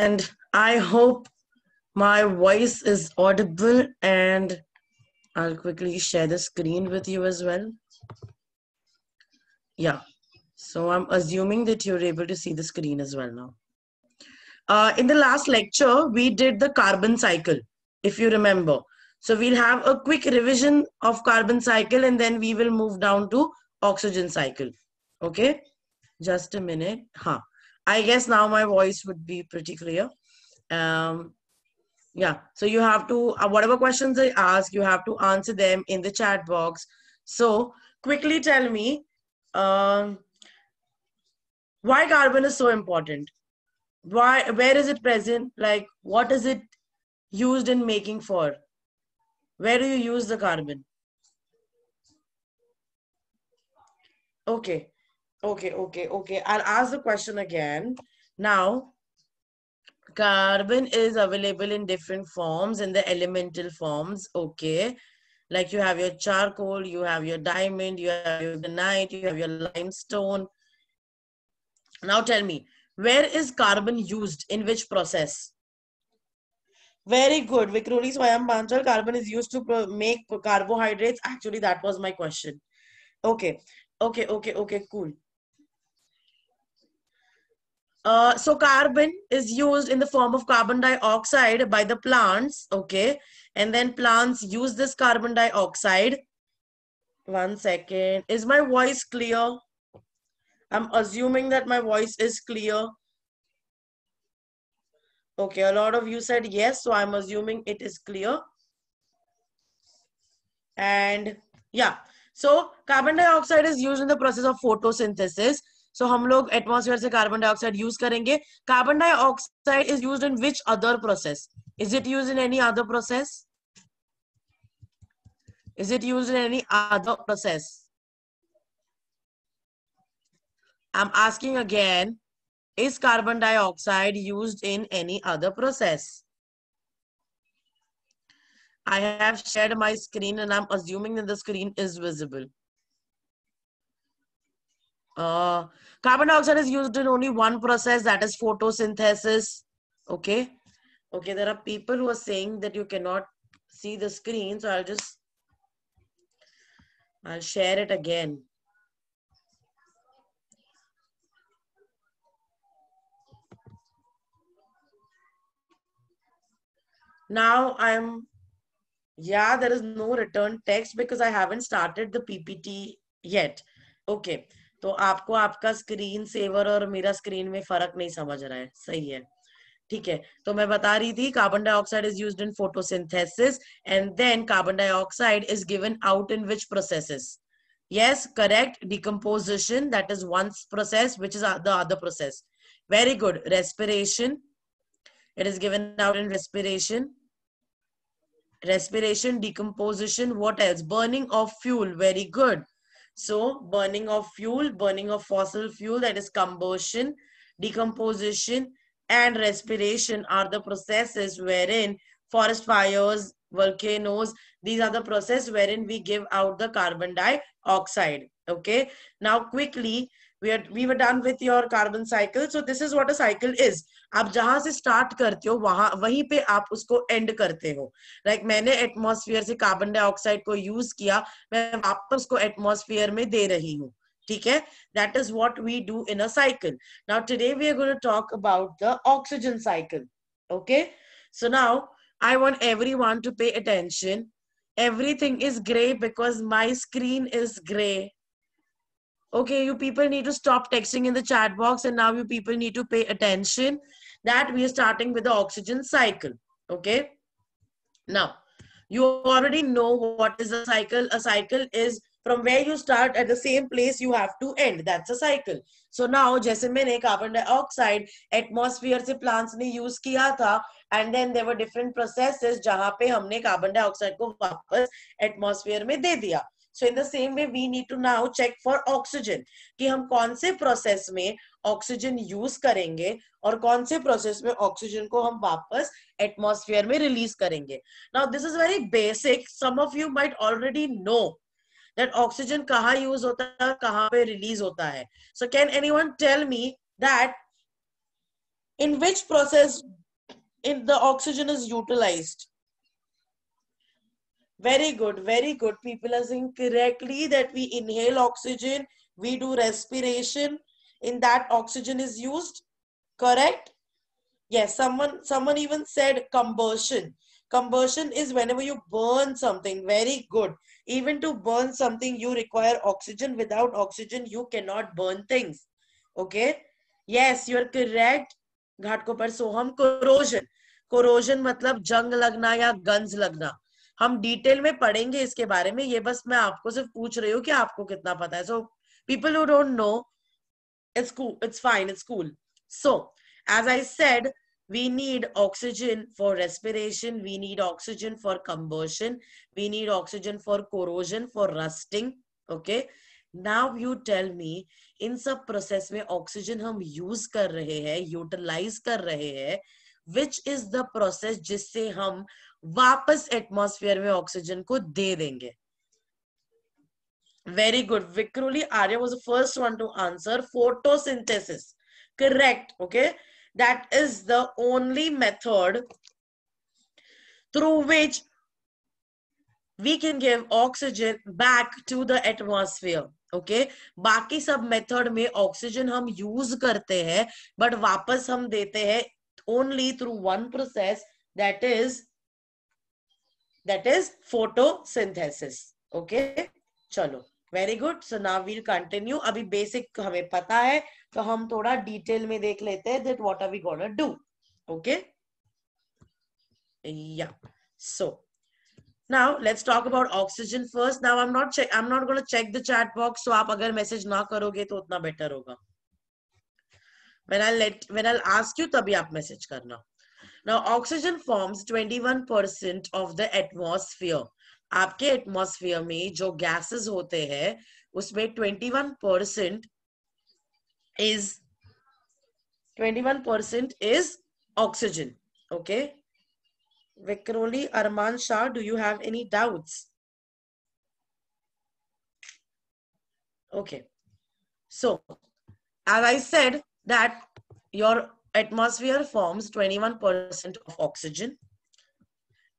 and I hope my voice is audible and I'll quickly share the screen with you as well. Yeah, so I'm assuming that you're able to see the screen as well now. Uh, in the last lecture, we did the carbon cycle, if you remember. So we'll have a quick revision of carbon cycle and then we will move down to oxygen cycle. Okay, just a minute. Huh. I guess now my voice would be pretty clear. Um, yeah, so you have to, uh, whatever questions I ask, you have to answer them in the chat box. So quickly tell me um, why carbon is so important. Why, where is it present? Like, what is it used in making for? Where do you use the carbon? Okay, Okay, okay, okay. I'll ask the question again. Now, carbon is available in different forms, in the elemental forms, okay? Like you have your charcoal, you have your diamond, you have your granite, you have your limestone. Now tell me, where is carbon used? In which process? Very good. Vikroli Swayam Banchal, carbon is used to make carbohydrates. Actually, that was my question. Okay, okay, okay, okay, cool. Uh, so carbon is used in the form of carbon dioxide by the plants, okay? And then plants use this carbon dioxide. One second. Is my voice clear? I'm assuming that my voice is clear. Okay, a lot of you said yes, so I'm assuming it is clear. And yeah, so carbon dioxide is used in the process of photosynthesis. सो हम लोग atmosphere से carbon dioxide use करेंगे carbon dioxide is use in which other process is it use in any other process is it use in any other process I am asking again is carbon dioxide use in any other process I have shared my screen and I'm assuming that the screen is visible. Uh, carbon dioxide is used in only one process, that is photosynthesis. Okay. Okay, there are people who are saying that you cannot see the screen, so I'll just I'll share it again. Now I'm, yeah, there is no return text because I haven't started the PPT yet. Okay, तो आपको आपका screen saver और मेरा screen में फर्क नहीं समझ रहा है सही है ठीक है तो मैं बता रही थी carbon dioxide is use in photosynthesis and then carbon dioxide is given out in which processes yes correct decomposition that is once process which is the other process very good respiration it is given out in respiration respiration decomposition what else burning of fuel very good So burning of fuel, burning of fossil fuel, that is combustion, decomposition, and respiration are the processes wherein forest fires, volcanoes, these are the process wherein we give out the carbon dioxide. Okay. Now quickly, we are we were done with your carbon cycle so this is what a cycle is aap jahan se start karte ho wahan wahi pe aap usko end karte ho like maine atmosphere se carbon dioxide ko use kiya main wapas उसको atmosphere mein de rahi hu theek hai that is what we do in a cycle now today we are going to talk about the oxygen cycle okay so now I want everyone to pay attention everything is gray because my screen is gray okay you people need to stop texting in the chat box and now you people need to pay attention that we are starting with the oxygen cycle okay now you already know what is a cycle a cycle is from where you start at the same place you have to end that's a cycle so now जैसे carbon dioxide atmosphere से plants ने use किया and then there were different processes जहाँ पे हमने carbon dioxide को atmosphere में दे दिया so in the same way we need to now check for oxygen कि हम कौन से प्रोसेस में ऑक्सीजन यूज करेंगे और कौन से प्रोसेस में ऑक्सीजन को हम वापस एटमोस्फेयर में रिलीज करेंगे now this is very basic some of you might already know that oxygen कहाँ यूज होता है कहाँ पे रिलीज होता है so can anyone tell me that in which process in the oxygen is utilised Very good, very good. People are saying correctly that we inhale oxygen, we do respiration. In that, oxygen is used. Correct? Yes, someone, someone even said combustion. Combustion is whenever you burn something. Very good. Even to burn something, you require oxygen. Without oxygen, you cannot burn things. Okay? Yes, you're correct. घाटकों पर Soham corrosion. Corrosion मतलब जंग लगना या guns लगना. हम detail में पढ़ेंगे इसके बारे में ये बस मैं आपको सिर्फ पूछ रही हूँ कि आपको कितना पता है so people who don't know it's it's fine it's cool so as I said we need oxygen for respiration we need oxygen for combustion we need oxygen for corrosion for rusting okay now you tell me in sub process mein oxygen hum use kar rahe hain utilize kar rahe hain which is the process jisse hum वापस atmosphere में oxygen को दे देंगे very good Vikhroli Arya was the first one to answer photosynthesis correct okay that is the only method through which we can give oxygen back to the atmosphere okay okay? बाकी सब method में oxygen हम use करते हैं but वापस हम देते हैं only through one process that is that is photosynthesis okay chalo very good so now we'll continue abhi basic hame pata hai to hum thoda detail mein dekh lete hain that what are we going to do okay yeah so now let's talk about oxygen first now i'm not check i'm not going to check the chat box so aap agar message na karoge to utna better hoga when i let when i'll ask you tabhi aap message karna now oxygen forms 21% of the atmosphere आपके atmosphere में जो gases होते हैं उसमें 21 percent is twenty percent is oxygen okay Vikhroli Arman Shah do you have any doubts okay so as I said that your atmosphere forms 21% of oxygen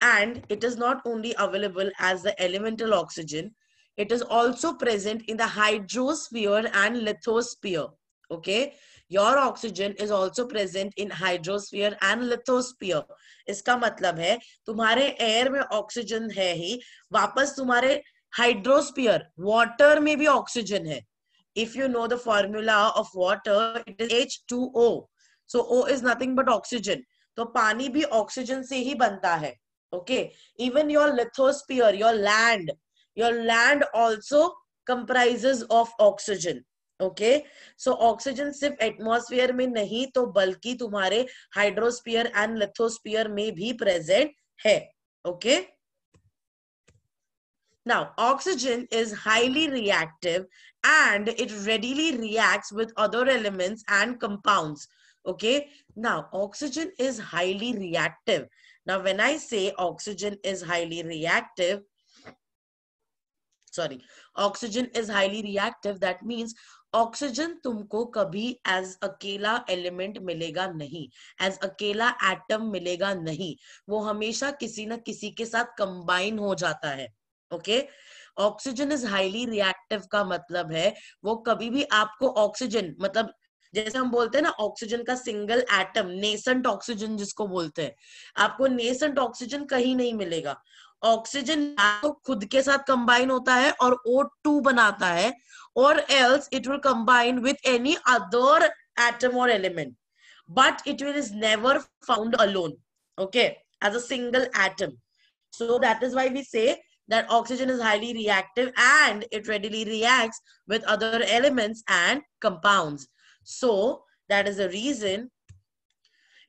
and it is not only available as the elemental oxygen it is also present in the hydrosphere and lithosphere okay your oxygen is also present in hydrosphere and lithosphere इसका मतलब है तुम्हारे air में oxygen है ही वापस तुम्हारे hydrosphere, water में भी oxygen है If you know the formula of water, it is H2O. So O is nothing but oxygen तो पानी भी ऑक्सीजन से ही बनता है okay even your lithosphere your land your land also comprises of oxygen okay so oxygen सिर्फ atmosphere में नहीं तो बल्कि तुम्हारे हाइड्रोस्पियर एंड लिथोस्पियर में भी प्रेजेंट है okay now oxygen is highly reactive and it readily react with other elements and compound Okay. Now, oxygen is highly reactive. Now, when I say oxygen is highly reactive, sorry, oxygen is highly reactive, that means oxygen तुमको कभी as अकेला element मिलेगा नहीं as अकेला atom मिलेगा नहीं वो हमेशा किसी ना किसी के साथ कंबाइन हो जाता है okay oxygen is highly reactive का मतलब है वो कभी भी आपको ऑक्सीजन मतलब जैसे हम बोलते हैं ना ऑक्सीजन का सिंगल एटम नेसेंट ऑक्सीजन जिसको बोलते हैं आपको नेसेंट ऑक्सीजन कहीं नहीं मिलेगा ऑक्सीजन तो खुद के साथ कंबाइन होता है और ओ टू बनाता है or else it will combine with any other atom or element but it will is never found alone okay as a single atom so that is why we say that oxygen is highly reactive and it readily reacts with other elements and compounds So that is the reason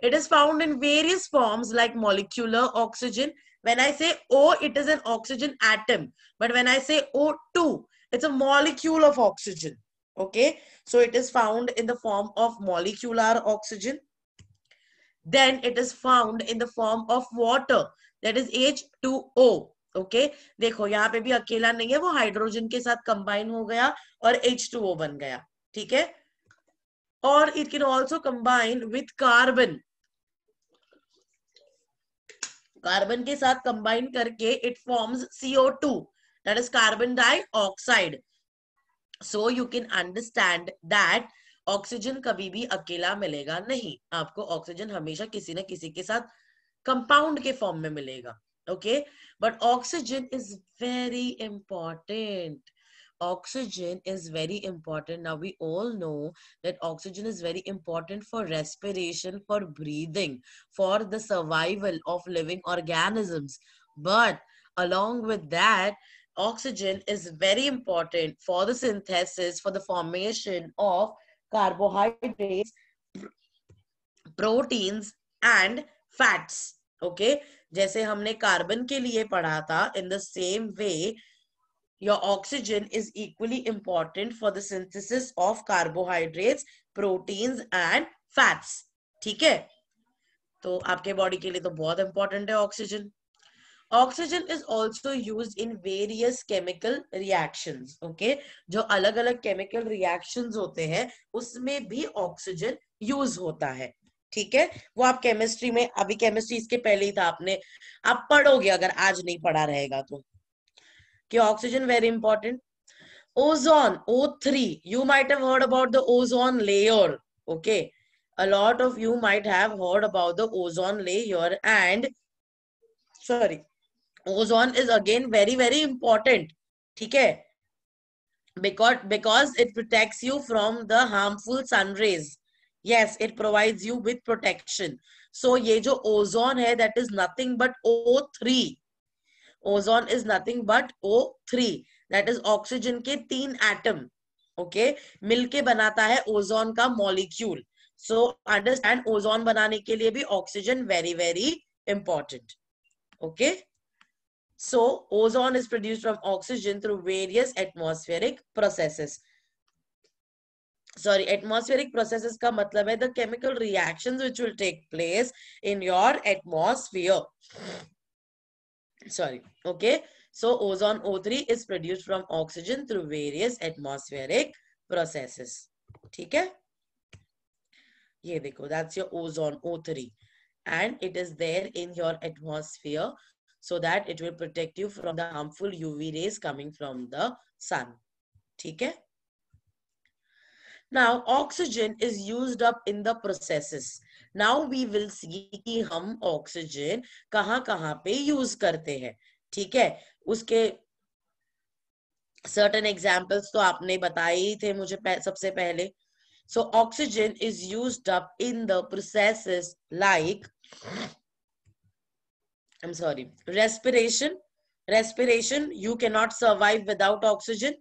it is found in various forms like molecular oxygen. When I say O, it is an oxygen atom. But when I say O2, it's a molecule of oxygen. Okay, so it is found in the form of molecular oxygen. Then it is found in the form of water, that is H2O. okay? देखो यहाँ पे भी अकेला नहीं है वो hydrogen के साथ कंबाइन हो गया और H2O बन गया ठीक है or it can also combine with carbon carbon के साथ कंबाइन करके it forms CO two that is carbon dioxide so you can understand that oxygen कभी भी अकेला मिलेगा नहीं आपको ऑक्सीजन हमेशा किसी न किसी के साथ कंपाउंड के फॉर्म में मिलेगा okay but oxygen is very important oxygen is very important. Now, we all know that oxygen is very important for respiration, for breathing, for the survival of living organisms. But along with that, oxygen is very important for the synthesis, for the formation of carbohydrates, proteins, and fats. Okay, जैसे हमने carbon के लिए पढ़ा था in the same your oxygen is equally important for the synthesis of carbohydrates proteins and fats theek hai to aapke body ke liye to bahut important hai oxygen oxygen is also use in various chemical reaction okay जो अलग अलग chemical reaction होते हैं उसमें भी oxygen use होता है ठीक है वो आप केमिस्ट्री में अभी केमिस्ट्री इसके पहले ही था आपने आप पढ़ोगे अगर आज नहीं पढ़ा रहेगा तो कि oxygen very important ozone o3 you might have heard about the ozone layer okay a lot of you might have heard about the ozone layer and sorry ozone is again very very important okay because because it protects you from the harmful sun rays yes it provides you with protection so ye jo ozone hai that is nothing but o3 ozone is nothing but O three that is oxygen के तीन atom okay मिलके बनाता है ozone का molecule so understand ozone बनाने के लिए भी oxygen very very important okay so ozone is produce from oxygen through various atmospheric processes sorry atmospheric processes का मतलब है the chemical reactions which will take place in your atmosphere sorry okay so ozone o3 is produced from oxygen through various atmospheric processes theek hai ye that's your ozone o3 and it is there in your atmosphere so that it will protect you from the harmful uv rays coming from the sun theek hai now oxygen is used up in the processes now we will see कि हम oxygen कहाँ कहाँ पे use करते हैं ठीक है उसके सर्टन एग्जाम्पल्स तो आपने बताए ही थे मुझे सबसे पहले so oxygen is use up in the process like I am sorry respiration respiration you cannot survive without oxygen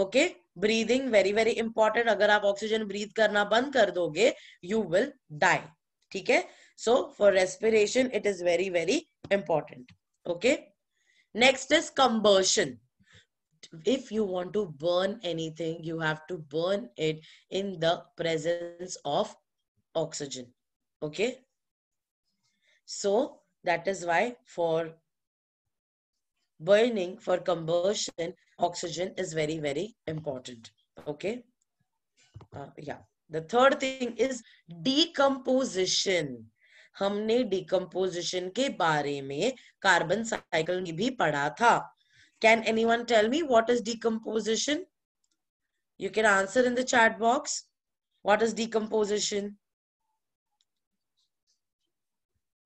okay breathing very very important अगर आप ऑक्सीजन ब्रीथ करना बंद कर दोगे you will die Okay, so for respiration, it is very very important. Okay, next is combustion. if you want to burn anything you have to burn it in the presence of oxygen okay so that is why for burning for combustion oxygen is very very important okay uh, yeah the third thing is decomposition. हमने decomposition के बारे में carbon cycle में भी पढ़ा था Can anyone tell me what is decomposition? You can answer in the chat box. What is decomposition?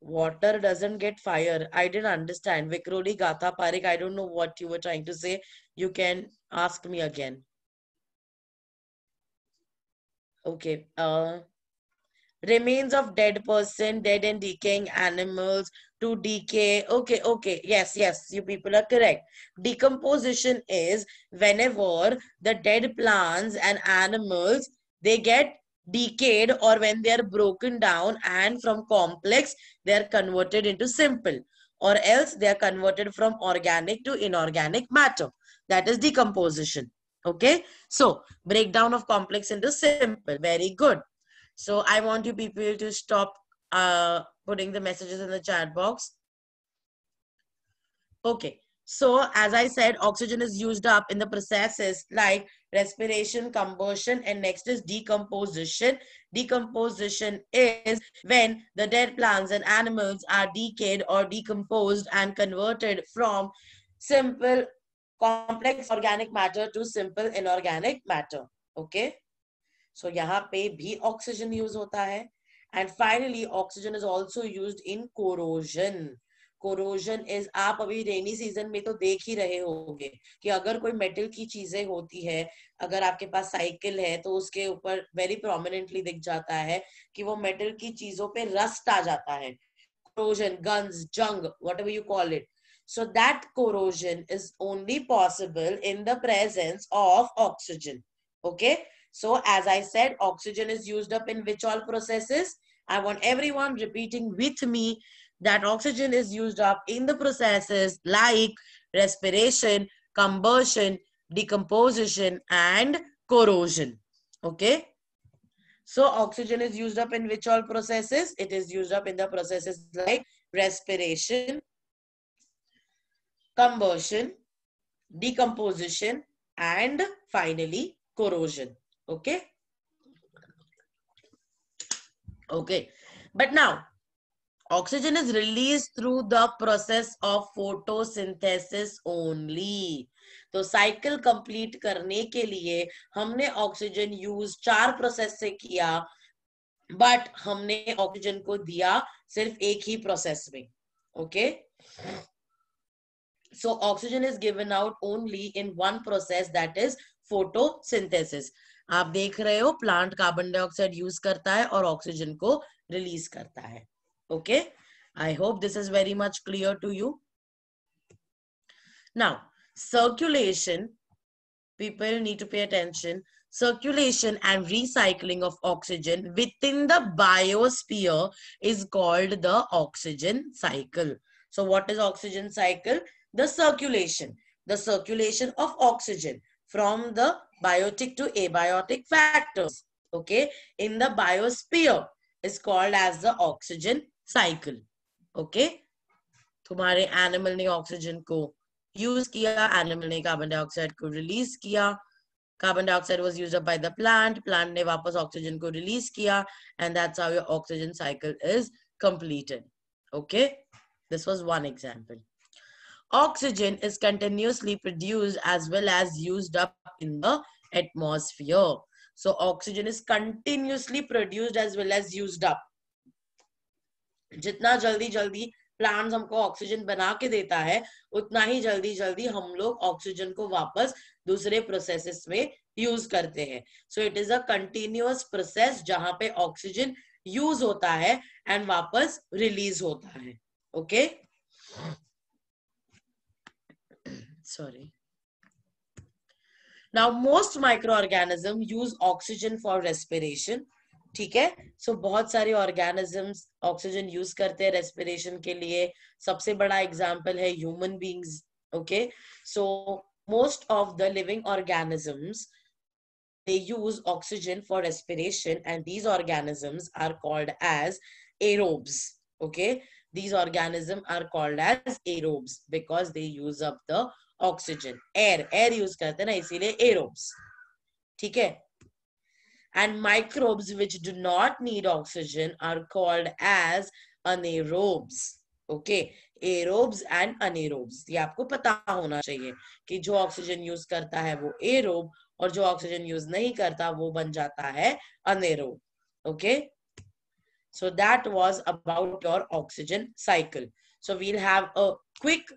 Water doesn't get fire. I didn't understand. Vikroli Gatha Parik, I don't know what you were trying to say. You can ask me again. Okay. Uh, remains of dead person, dead and decaying animals to decay. Okay, okay. Yes, yes, you people are correct. Decomposition is whenever the dead plants and animals, they get decayed or when they are broken down and from complex, they are converted into simple or else they are converted from organic to inorganic matter. That is decomposition. Okay, so breakdown of complex into simple. Very good. So I want you people to stop uh, putting the messages in the chat box. Okay, so as I said, oxygen is used up in the processes like respiration, combustion, and next is decomposition. Decomposition is when the dead plants and animals are decayed or decomposed and converted from simple complex organic matter to simple inorganic matter okay so यहाँ पे भी oxygen use होता है and finally oxygen is also use in corrosion corrosion is आप अभी rainy season में तो देख ही रहे होंगे कि अगर कोई मेटल की चीजें होती है अगर आपके पास साइकिल है तो उसके ऊपर वेरी प्रोमिनेंटली दिख जाता है कि वो मेटल की चीजों पे रस्ट आ जाता है कोरोजन गन्स जंग whatever you call it So that corrosion is only possible in the presence of oxygen. Okay. So as I said, oxygen is used up in which all processes? I want everyone repeating with me that oxygen is used up in the processes like respiration, combustion, decomposition and corrosion. Okay. So oxygen is used up in which all processes? It is used up in the processes like respiration, combustion decomposition, and finally corrosion. Okay. Okay. But now, oxygen is released through the process of photosynthesis only. तो cycle complete करने के लिए हमने oxygen use चार process से किया but हमने oxygen को दिया सिर्फ एक ही प्रोसेस में okay okay? So oxygen is given out only in one process that is photosynthesis. आप देख रहे हो प्लांट कार्बन डाइऑक्साइड यूज करता है और ऑक्सीजन को रिलीज करता है okay I hope this is very much clear to you now circulation people need to pay attention circulation and recycling of oxygen within the biosphere is called the oxygen cycle so what is oxygen cycle the circulation, the circulation of oxygen from the biotic to abiotic factors, okay, in the biosphere is called as the oxygen cycle, okay. तुम्हारे animal ने oxygen को use किया animal ने carbon dioxide को release किया carbon dioxide was used up by the plant plant ne wapas oxygen ko release kiya and that's how your oxygen cycle is completed okay this was one example Oxygen is continuously produced as well as used up in the atmosphere. So oxygen is continuously produced as well as used up. जितना जल्दी जल्दी plants हमको oxygen बना के देता है उतना ही जल्दी जल्दी हम लोग ऑक्सीजन को वापस दूसरे प्रोसेसेस में यूज करते हैं so it is a continuous process जहां पे ऑक्सीजन यूज होता है एंड वापस रिलीज होता है okay okay? sorry now most microorganism use oxygen for respiration ठीक है सो so, बहुत सारे ऑर्गेनिजम्स ऑक्सीजन यूज करते हैं रेस्पिरेशन के लिए सबसे बड़ा एग्जांपल है human beings okay so most of the living organisms they use oxygen for respiration and these organisms are called as aerobes okay these organism are called as aerobes because they use up the oxygen air air use करते हैं ना इसीलिए aerobes ठीक है and microbes which do not need oxygen are called as anaerobes okay aerobes and anaerobes ये आपको पता होना चाहिए कि जो ऑक्सीजन यूज करता है वो एरोब और जो ऑक्सीजन यूज नहीं करता वो बन जाता है anaerobe okay so that was about your oxygen cycle so we'll have a quick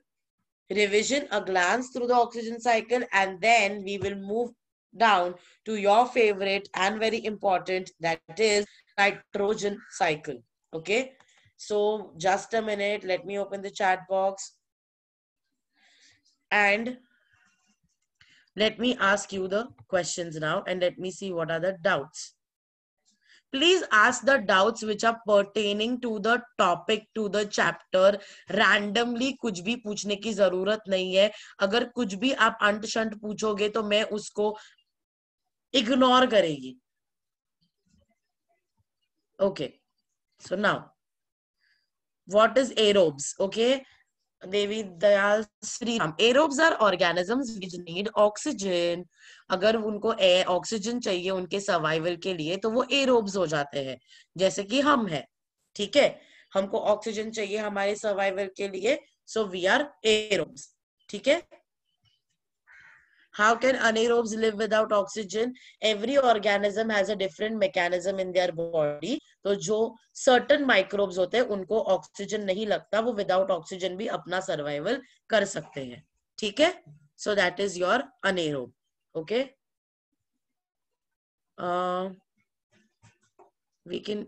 revision, a glance through the oxygen cycle, and then we will move down to your favorite and very important that is nitrogen cycle. Okay. So just a minute. Let me open the chat box. And let me ask you the questions now and let me see what are the doubts. please ask the doubts which are pertaining to the topic to the chapter randomly कुछ भी पूछने की जरूरत नहीं है अगर कुछ भी आप अंट शंट पूछोगे तो मैं उसको इग्नोर करेगी okay so now what is aerobes okay Devi Dayal Shri Ram aerobes are organisms which need oxygen अगर उनको एयर ऑक्सीजन चाहिए उनके सर्वाइवल के लिए तो वो एरोब्स हो जाते हैं जैसे कि हम है ठीक है हमको ऑक्सीजन चाहिए हमारे सर्वाइवल के लिए सो वी आर एरोब्स ठीक है how can anaerobes live without oxygen every organism has a different mechanism in their body तो जो सर्टन माइक्रोब्स होते हैं उनको ऑक्सीजन नहीं लगता वो विदाउट ऑक्सीजन भी अपना सर्वाइवल कर सकते हैं ठीक है so that is your anaerobe okay we can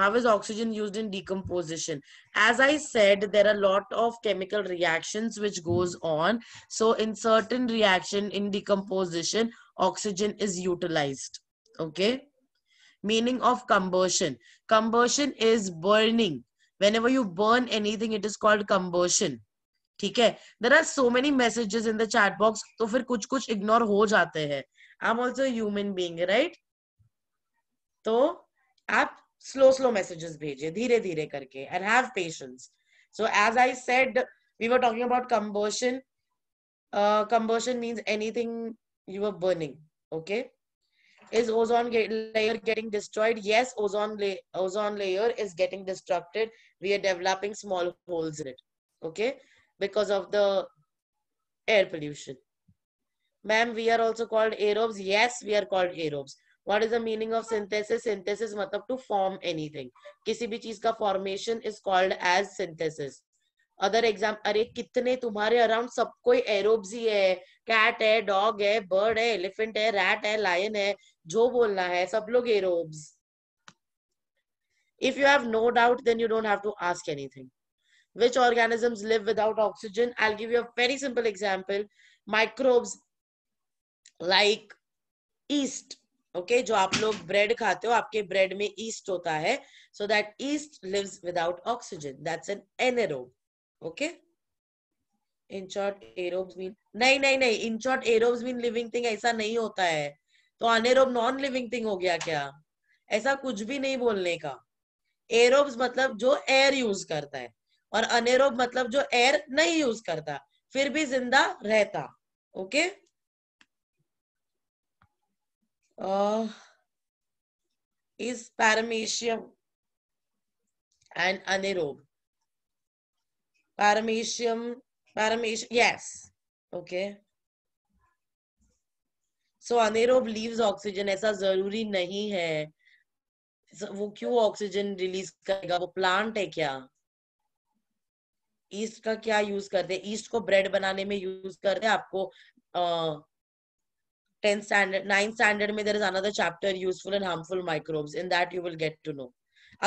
how is oxygen used in decomposition as i said there are a lot of chemical reactions which goes on so in certain reaction in decomposition oxygen is utilized okay meaning of combustion combustion is burning whenever you burn anything it is called combustion ठीक है there are so many messages in the chat box तो फिर कुछ कुछ ignore हो जाते हैं I am also human being right तो आप स्लो स्लो मैसेजेस भेजिए धीरे धीरे करके and have patience so as I said we were talking about combustion combustion means anything you are burning okay is ozone layer getting destroyed yes ozone la ozone layer is getting destructed we are developing small holes in it okay because of the air pollution ma'am we are also called aerobes yes we are called aerobes what is the meaning of synthesis synthesis matlab to form anything kisi bhi cheez ka formation is called as synthesis other exam अरे कितने तुम्हारे around सब कोई aerobes ही है cat है dog है bird है elephant है रैट है लायन है जो बोलना है सब लोग aerobes if you have no doubt then you don't have to ask anything which organisms live without oxygen I give you a very simple example microbes like yeast okay जो आप लोग ब्रेड खाते हो आपके ब्रेड में yeast होता है so that yeast lives without oxygen that's an anaerobe okay in short aerobes mean नहीं नहीं नहीं in short aerobes mean living thing ऐसा नहीं होता है तो अनेरोब नॉन लिविंग थिंग हो गया क्या ऐसा कुछ भी नहीं बोलने का एरोब मतलब जो एयर यूज करता है और अनेरोब मतलब जो एयर नहीं यूज करता फिर भी जिंदा रहता okay is paramecium and anaerobe paramecium पैरामेश yes okay so anaerobe lives oxygen ऐसा जरूरी नहीं है वो क्यों ऑक्सीजन रिलीज करेगा वो प्लांट है क्या ईस्ट का क्या यूज करते हैं ईस्ट को ब्रेड बनाने में यूज करते हैं आपको टेंथ स्टैंडर्ड नाइन्थ स्टैंडर्ड में there is another chapter useful and harmful microbes in that you will get to know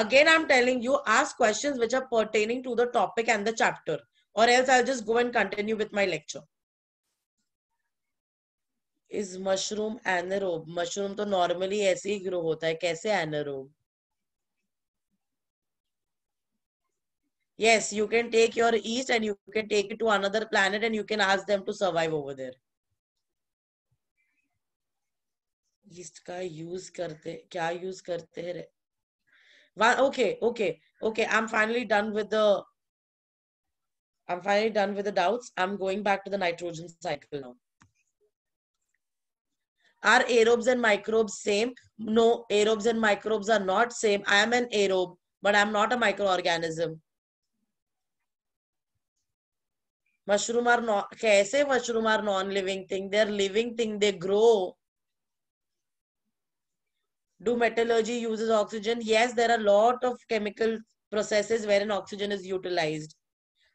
I am telling you ask questions which are pertaining to the topic and the chapter or else I just go and continue with my lecture is mushroom anaerobe mushroom तो normally ऐसे ही grow होता है कैसे एनरोब yes you can take your yeast and you can take it to another planet and you can ask them to survive over there yeast का use करते क्या use करते हैं okay okay okay I'm finally done with the I'm finally done with the doubts I'm going back to the nitrogen cycle now Are aerobes and microbes same? No, aerobes and microbes are not same. I am an aerobe, but I'm not a microorganism. Mushroom are not, kaise mushroom are non-living thing? They're living thing, they grow. Do metallurgy uses oxygen? Yes, there are a lot of chemical processes wherein oxygen is utilized.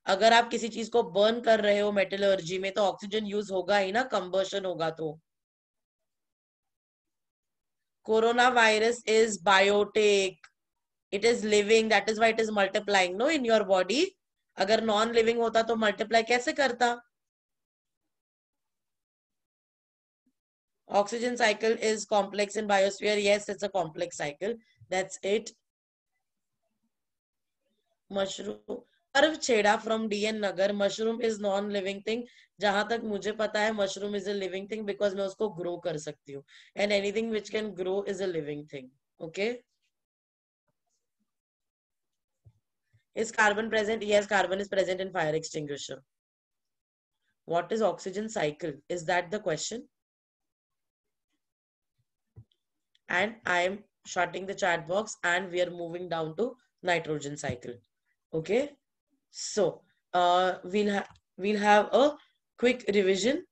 अगर आप किसी चीज को burn कर रहे हो metallurgy में तो ऑक्सीजन यूज होगा ही ना कंबर्शन होगा तो coronavirus is biotic it is living that is why it is multiplying no in your body agar non living hota to multiply kaise karta oxygen cycle is complex in biosphere yes it's a complex cycle that's it mushroom Sarv Chheda from DN Nagar mushroom is non living thing जहां तक मुझे पता है mushroom is a living thing because मैं उसको grow कर सकती हूँ and anything which can grow is a living thing okay is carbon present yes carbon is present in fire extinguisher what is oxygen cycle is that the question and I am sorting the chat box and we are moving down to nitrogen cycle okay So uh, we'll, ha we'll have a quick revision.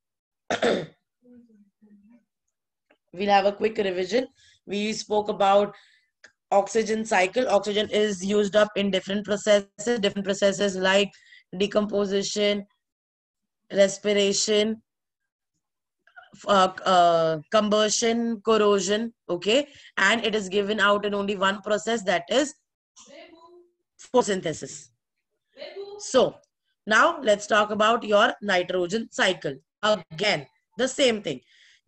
we'll have a quick revision. We spoke about oxygen cycle. Oxygen is used up in different processes, different processes like decomposition, respiration, uh, uh, combustion, corrosion, okay? And it is given out in only one process that is photosynthesis. So now let's talk about your nitrogen cycle. Again, the same thing.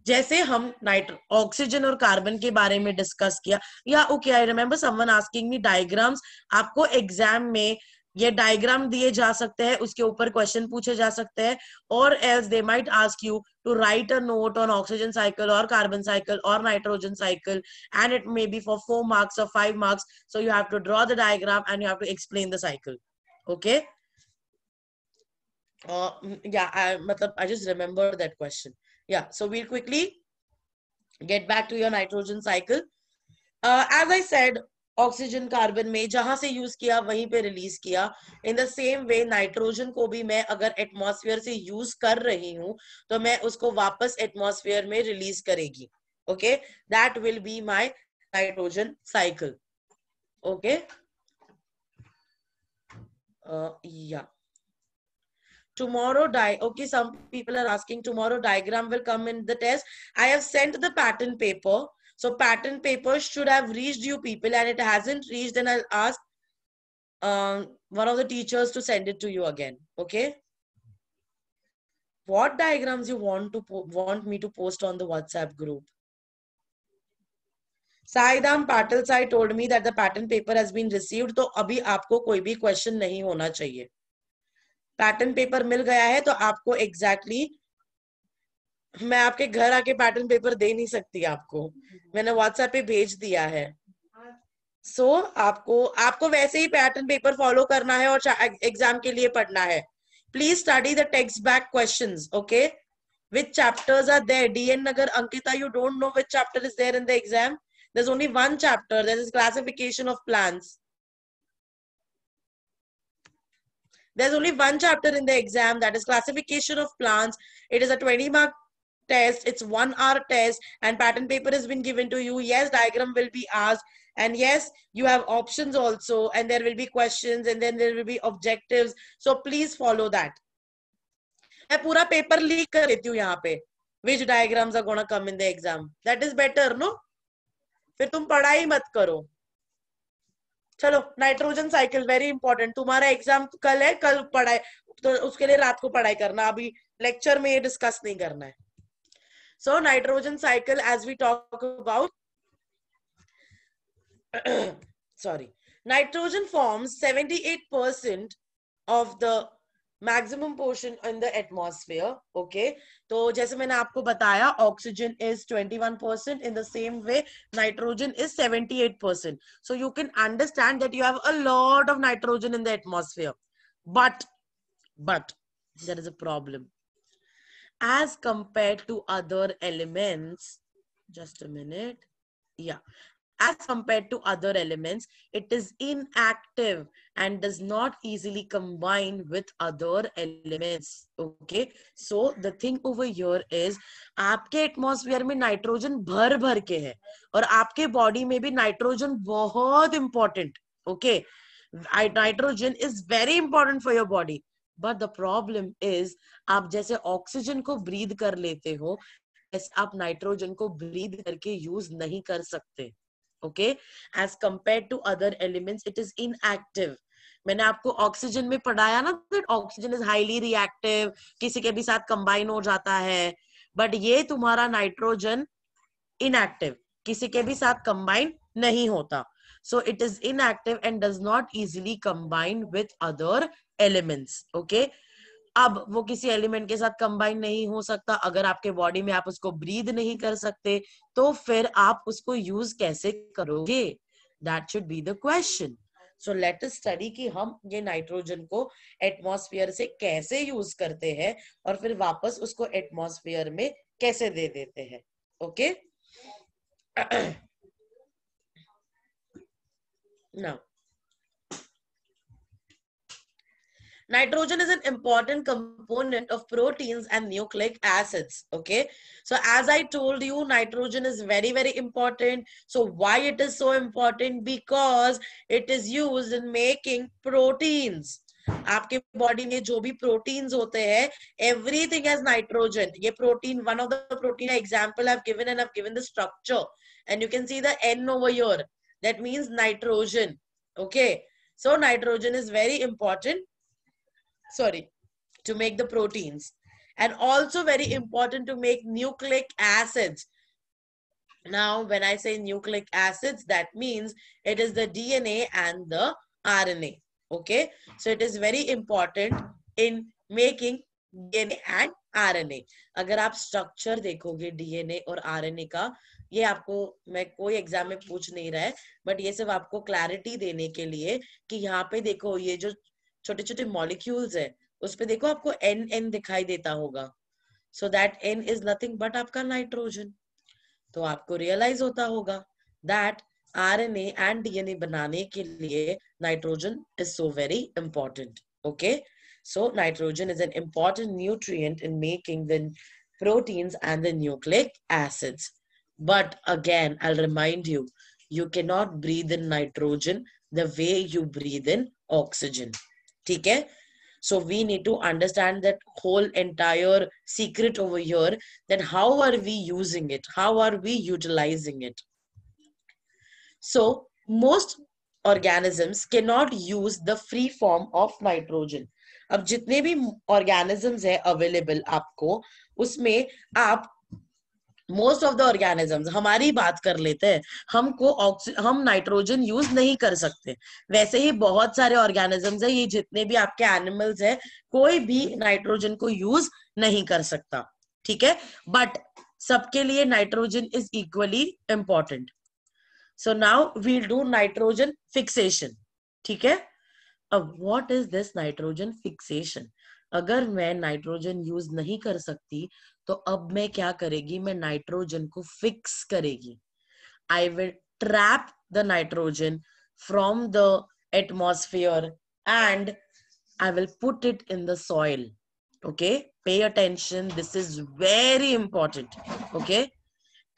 जैसे हम nitro oxygen और carbon के बारे में discuss किया या okay I remember someone asking me diagrams आपको exam में ये डायग्राम दिए जा सकते हैं उसके ऊपर क्वेश्चन पूछे जा सकते हैं or else they might ask you to write a note on oxygen cycle or carbon cycle or nitrogen cycle and it may be for four marks or five marks so you have to draw the diagram and you have to explain the cycle okay uh, mm, yeah i matlab, i just remember that question yeah so we'll quickly get back to your nitrogen cycle uh, as i said oxygen carbon में जहां से use किया वहीं पे release किया in the same way nitrogen को भी मैं अगर एटमॉस्फेयर से यूज कर रही हूं तो मैं उसको वापस एटमॉस्फेयर में रिलीज करेगी okay that will be my nitrogen cycle okay या tomorrow di okay some people are asking tomorrow diagram will come in the test i have sent the pattern paper so pattern paper should have reached you people and it hasn't reached then i'll ask um, one of the teachers to send it to you again okay what diagrams you want to want me to post on the whatsapp group Saidam Patil Sai told me that the pattern paper has been received तो अभी आपको कोई भी question नहीं होना चाहिए pattern paper मिल गया है तो आपको एग्जैक्टली exactly, मैं आपके घर आके पैटर्न पेपर दे नहीं सकती आपको मैंने व्हाट्सएप पे भेज दिया है सो so, आपको आपको वैसे ही पैटर्न पेपर फॉलो करना है और एग्जाम के लिए पढ़ना है please study the textbook question okay which chapters are there D N Nagar Ankita you don't know which chapter is there in the exam There's only one chapter that is classification of plants. Okay. There's only one chapter in the exam that is classification of plants. It is a 20 mark test. It's one hour test and pattern paper has been given to you. Yes, diagram will be asked. And yes, you have options also and there will be questions and then there will be objectives. So please follow that. मैं पूरा paper leak कर लेती हूँ यहाँ पे which diagrams are gonna come in फिर तुम पढ़ाई मत करो चलो नाइट्रोजन साइकिल वेरी इंपॉर्टेंट तुम्हारा एग्जाम कल है कल पढ़ाई तो उसके लिए रात को पढ़ाई करना अभी लेक्चर में ये डिस्कस नहीं करना है so nitrogen cycle as we talk about form seventy eight 78% of the maximum portion in the atmosphere okay तो जैसे मैंने आपको बताया oxygen is 21 percent in the same way nitrogen is 78 percent so you can understand that you have a lot of nitrogen in the atmosphere but but there is a problem as compare to other elements जस्ट a minute yeah as compared to other elements. It is inactive and does not easily combine with other elements. Okay. So the thing over here is आपके atmosphere में nitrogen भर भर के है और आपके body में भी नाइट्रोजन बहुत important okay nitrogen is very important for your body but the problem is आप जैसे ऑक्सीजन को ब्रीद कर लेते हो आप नाइट्रोजन को ब्रीद करके यूज नहीं कर सकते okay as compared to other elements it is inactive मैंने आपको ऑक्सीजन में पढ़ाया ना that oxygen is highly reactive किसी के भी साथ कंबाइन हो जाता है बट ये तुम्हारा नाइट्रोजन इनएक्टिव किसी के भी साथ कंबाइन नहीं होता so it is inactive and does not easily combine with other elements okay अब वो किसी एलिमेंट के साथ कंबाइन नहीं हो सकता अगर आपके बॉडी में आप उसको ब्रीद नहीं कर सकते तो फिर आप उसको यूज कैसे करोगे that should be the question so let study कि हम ये नाइट्रोजन को एटमॉस्फेयर से कैसे यूज करते हैं और फिर वापस उसको एटमॉस्फेयर में कैसे दे देते हैं okay okay? Now Nitrogen is an important component of proteins and nucleic acids. Okay. So as I told you, nitrogen is very, very important. So why it is so important? Because it is used in making proteins. आपके body में जो भी proteins होते हैं everything as nitrogen ये protein one of the protein example I have given and I have given the structure and you can see the N over here that means nitrogen okay so nitrogen is very important sorry, to make the proteins. And also very important to make nucleic acids. Now, when I say nucleic acids, that means it is the DNA and the RNA. Okay, so it is very important in making DNA and RNA. agar aap structure dekhoge DNA aur RNA ka ये आपको मैं कोई exam में पूछ नहीं रहा है but ये सिर्फ आपको क्लैरिटी देने के लिए कि यहाँ पे देखो ये जो छोटे छोटे मॉलिक्यूल्स है उस पर देखो आपको एन एन दिखाई देता होगा so that N is nothing but आपका नाइट्रोजन तो आपको रियलाइज होता होगा दैट एन एंड डीएनए बनाने के लिए nitrogen is so very important okay so nitrogen is an important nutrient in making the proteins and the nucleic but again I remind you you you not breathe in nitrogen the way you breathe in oxygen ठीक है so we need to understand that whole entire secret over here that how are we using it how are we utilizing it so most organisms cannot use the free form of nitrogen अब जितने भी organisms है available आपको उसमें आप most of the organisms हमारी बात कर लेते हैं हमको हम नाइट्रोजन यूज नहीं कर सकते वैसे ही बहुत सारे ऑर्गेनिजम्स है ये जितने भी आपके एनिमल्स है कोई भी नाइट्रोजन को यूज नहीं कर सकता ठीक है बट सबके लिए nitrogen is equally important so now we'll do nitrogen fixation ठीक है अब what is this nitrogen fixation अगर मैं नाइट्रोजन यूज नहीं कर सकती तो अब मैं क्या करेगी मैं नाइट्रोजन को फिक्स करेगी I will trap the nitrogen from the atmosphere and I will put it in the soil okay pay attention this is very important okay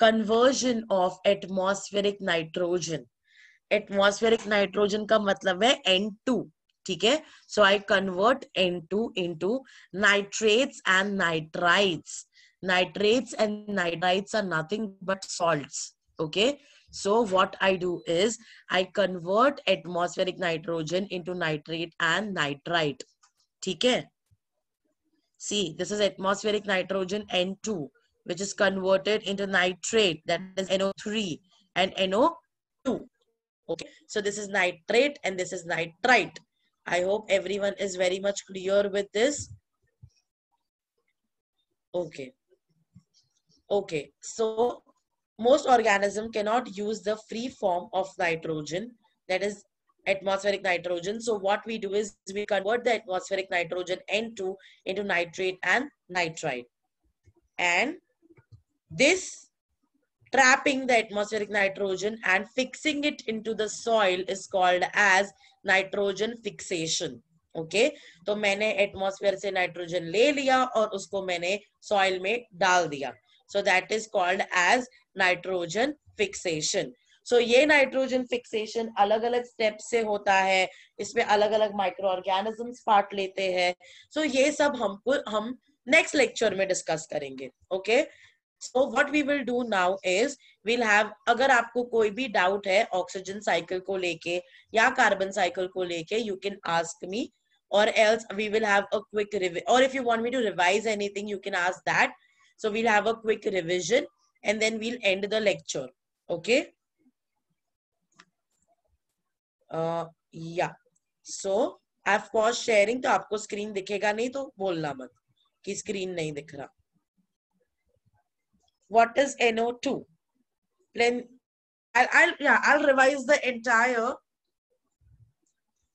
conversion of atmospheric nitrogen atmospheric nitrogen का मतलब है N two ठीक है so I convert N two into nitrates and nitrides nitrates and nitrites are nothing but salts okay so what i do is i convert atmospheric nitrogen into nitrate and nitrite okay see this is atmospheric nitrogen n2 which is converted into nitrate that is no3 and no2 okay so this is nitrate and this is nitrite i hope everyone is very much clear with this okay Okay, so most organism cannot use the free form of nitrogen, that is atmospheric nitrogen. So what we do is we convert the atmospheric nitrogen N2 into nitrate and nitrite. And this trapping the atmospheric nitrogen and fixing it into the soil is called as nitrogen fixation. okay? so I have से nitrogen ले atmosphere and I have soil में डाल soil. so that is called as nitrogen fixation सो so, ये nitrogen fixation अलग अलग step से होता है इसमें अलग अलग माइक्रो ऑर्गेनिजम्स पार्ट लेते हैं सो so, ये सब हमको हम नेक्स्ट लेक्चर में डिस्कस करेंगे okay so what we will do now is will have अगर आपको कोई भी डाउट है ऑक्सीजन साइकिल को लेके या कार्बन साइकिल को लेके यू कैन आस्क मी और else we will have a quick review or if you want me to revise anything you can ask that So we'll have a quick revision and then we'll end the lecture. Okay. Uh, yeah. So I've paused sharing तो आपको screen दिखेगा नहीं तो बोलना मत the screen नहीं दिख रहा. What is NO2? Then I'll, I'll yeah I'll revise the entire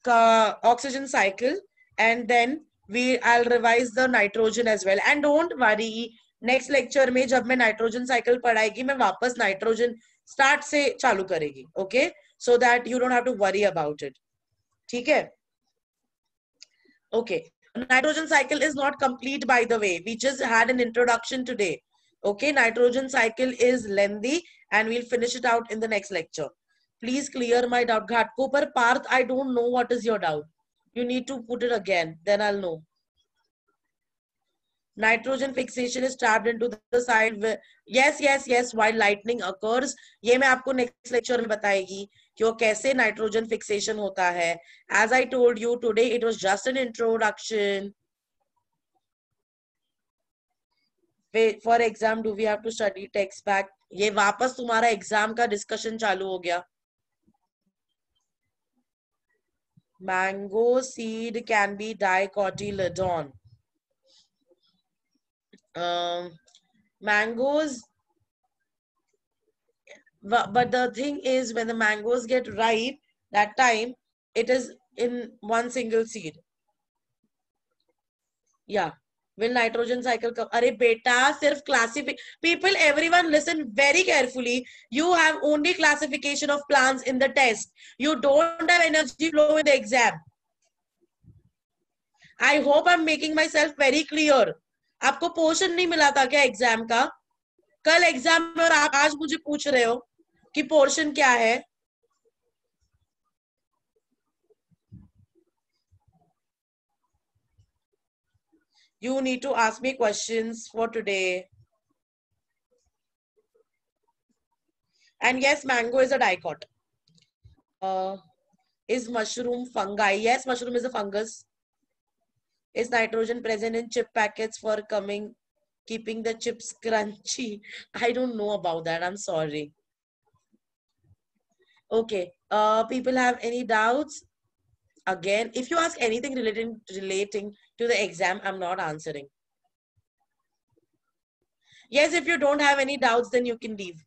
uh, oxygen cycle and then we I'll revise the nitrogen as well. And don't worry, next lecture में जब मैं नाइट्रोजन साइकिल पढ़ाएगी मैं वापस nitrogen start से चालू करेगी okay so that you don't have worry about it ठीक है okay nitrogen cycle is not complete by the way we just had an introduction today okay nitrogen cycle is lengthy and we'll finish it out in the next lecture please clear my doubt घाटको पर Parth I don't know what is your doubt you need to put it again then I know nitrogen fixation is trapped into the side yes yes yes while lightning occurs ये मैं आपको next lecture में बताएगी कि वो कैसे nitrogen fixation होता है as I told you today it was just an introduction for exam do we have to study text back ये वापस तुम्हारा एग्जाम का डिस्कशन चालू हो गया mango seed can be dicotyledon um, mangoes but the thing is when the mangoes get ripe that time it is in one single seed yeah will nitrogen cycle come are beta sirf classify people everyone listen very carefully you have only classification of plants in the test you don't have energy flow in the exam i hope i'm making myself very clear आपको portion नहीं मिला था क्या exam का कल exam में और आप आज मुझे पूछ रहे हो कि पोर्शन क्या है you need to ask me questions for today and yes mango is a dicot is mushroom fungi yes mushroom is a fungus Is nitrogen present in chip packets for coming, keeping the chips crunchy? I don't know about that. I'm sorry. Okay. Uh, people have any doubts? Again, if you ask anything relating, relating to the exam, I'm not answering. Yes, if you don't have any doubts, then you can leave.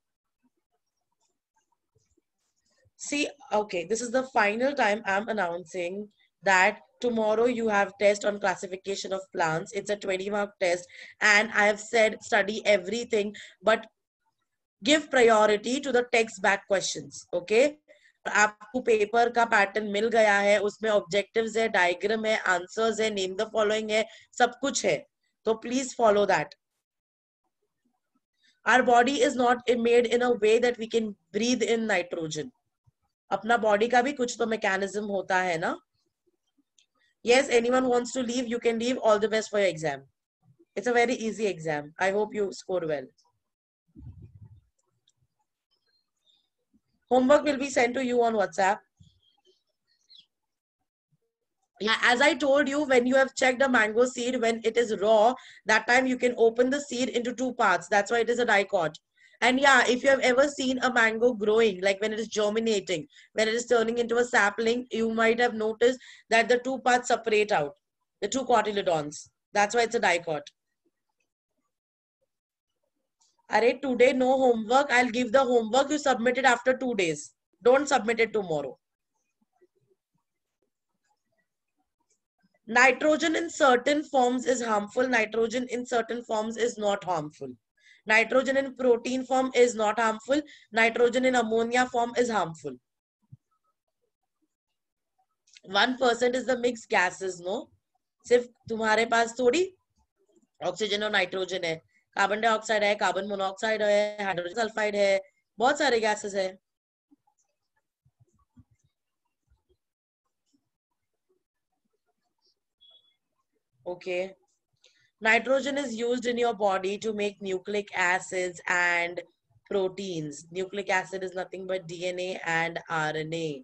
See, okay, this is the final time I'm announcing that tomorrow you have test on classification of plants it's a 20 mark test and i have said study everything but give priority to the text back questions okay आपको paper का pattern मिल गया है उसमें objectives है diagram है answers है name the following है सब कुछ है तो please follow that our body is not made in a way that we can breathe in nitrogen अपना बॉडी का भी कुछ तो मैकेनिज्म होता है ना yes anyone wants to leave you can leave all the best for your exam it's a very easy exam i hope you score well homework will be sent to you on whatsapp yeah, as I told you, when you have checked a mango seed, when it is raw, that time you can open the seed into two parts. That's why it is a dicot. And yeah, if you have ever seen a mango growing, like when it is germinating, when it is turning into a sapling, you might have noticed that the two parts separate out, the two cotyledons. That's why it's a dicot. Alright, today no homework. I'll give the homework you submitted after two days. Don't submit it tomorrow. Nitrogen in certain forms is harmful. Nitrogen in certain forms is not harmful. nitrogen in protein form is not harmful nitrogen in ammonia form is harmful 1% is the mixed gases no sirf tumhare paas thodi oxygen aur nitrogen hai carbon dioxide hai carbon monoxide hai hydrogen sulfide hai bahut sare gases hai okay. nitrogen is used in your body to make nucleic acids and proteins. Nucleic acid is nothing but DNA and RNA.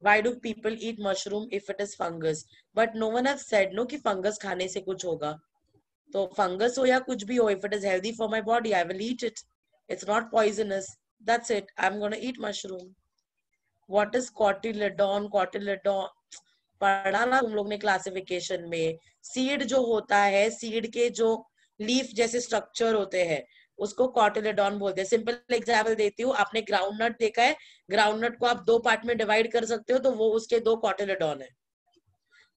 Why do people eat mushroom if it is fungus? But no one has said no कि fungus खाने से कुछ होगा. तो fungus हो या कुछ भी हो, if it is healthy for my body, I will eat it. It's not poisonous. That's it. I'm gonna eat mushroom. What is cotyledon? Cotyledon पढ़ा ना तुम लोग ने क्लासिफिकेशन में सीड जो होता है सीड के जो लीफ जैसे स्ट्रक्चर होते हैं उसको कॉटिलेडॉन बोलते हैं सिंपल एग्जाम्पल देती हूँ आपने ग्राउंड नट देखा है ग्राउंड नट को आप दो पार्ट में डिवाइड कर सकते हो तो वो उसके दो कॉटिलेडॉन है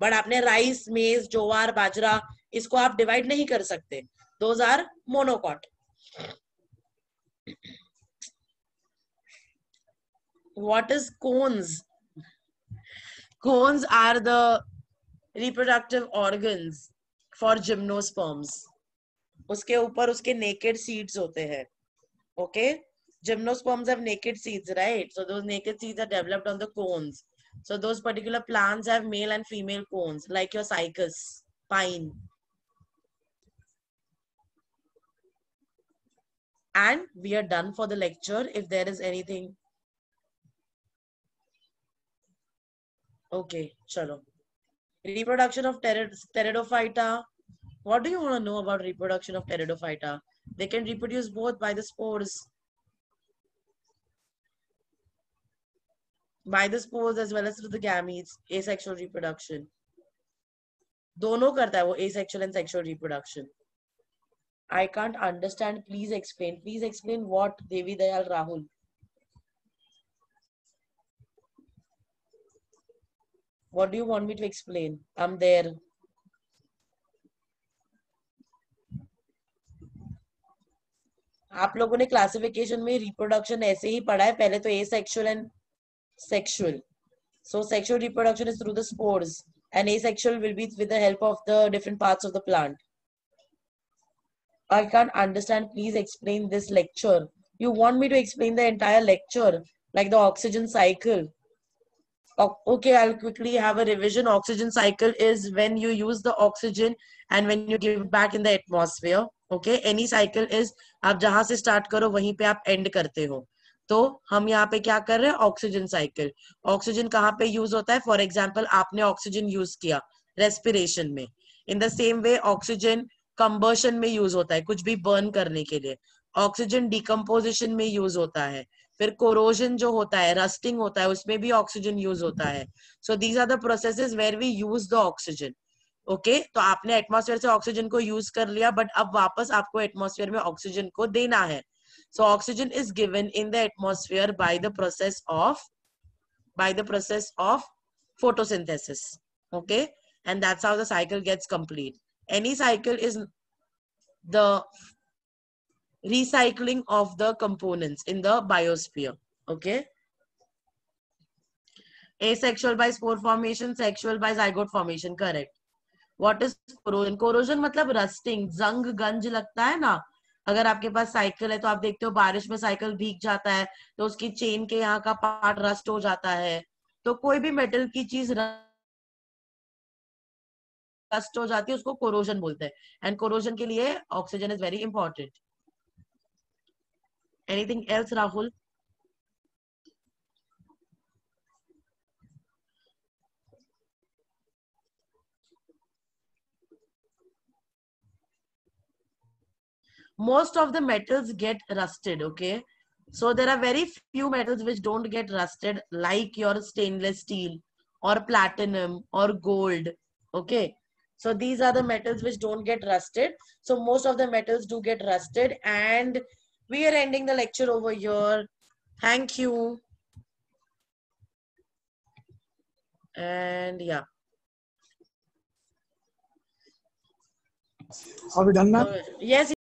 बट आपने राइस मेज जोवार बाजरा इसको आप डिवाइड नहीं कर सकते those are monocot what is cones cones are the reproductive organs for gymnosperms. उसके ऊपर उसके naked seeds होते हैं okay gymnosperms have naked seeds right so those naked seeds are developed on the cones so those particular plants have male and female cones like your cycas pine and we are done for the lecture if there is anything okay okay, चलो reproduction of pteridophyta what do you want to know about reproduction of pteridophyta they can reproduce both by the spores by the spores as well as through the gametes asexual reproduction दोनों करता है वो asexual and sexual reproduction I can't understand please explain please explain what Devi Dayal Rahul what do you want me to explain i'm there आप लोगों ने classification में reproduction ऐसे ही पढ़ा है पहले तो asexual and sexual so sexual reproduction is through the spores and asexual will be with the help of the different parts of the plant I can understand please explain this lecture you want me to explain the entire lecture like the oxygen cycle okay i'll quickly have a revision oxygen cycle is when you use the oxygen and when you give back in the atmosphere okay any cycle is aap jahan se start karo वहीं pe aap end karte ho तो हम यहाँ पे क्या कर रहे हैं oxygen cycle oxygen कहाँ पे यूज होता है फॉर एग्जाम्पल आपने ऑक्सीजन यूज किया रेस्पिरेशन में in the same way oxygen combustion में यूज होता है कुछ भी बर्न करने के लिए ऑक्सीजन डिकम्पोजिशन में यूज होता है फिर कोरोजन जो होता है रस्टिंग होता है उसमें भी ऑक्सीजन यूज होता है so these are the process where we use the oxygen okay तो आपने एटमोसफेयर से ऑक्सीजन को यूज कर लिया बट अब वापस आपको एटमोसफेयर में ऑक्सीजन को देना है so oxygen is given in the atmosphere by the process of by the process of photosynthesis okay and that's how the cycle gets complete any cycle is the recycling of the components in the biosphere. Okay. Asexual by spore formation, sexual by zygote formation. Correct. What is corrosion? Corrosion matlab rusting, zang ganj lagta hai na अगर आपके पास cycle है तो आप देखते हो बारिश में cycle भीग जाता है तो उसकी चेन के यहाँ का पार्ट रस्ट हो जाता है तो कोई भी मेटल की चीज रस्ट हो जाती है उसको कोरोजन बोलते हैं एंड कोरोजन के लिए oxygen is very important Anything else, Rahul? Most of the metals get rusted, okay? So there are very few metals which don't get rusted like your stainless steel or platinum or gold, okay? So these are the metals which don't get rusted. So most of the metals do get rusted and we are ending the lecture over here. Thank you. And yeah. Are we done now? Uh, yes.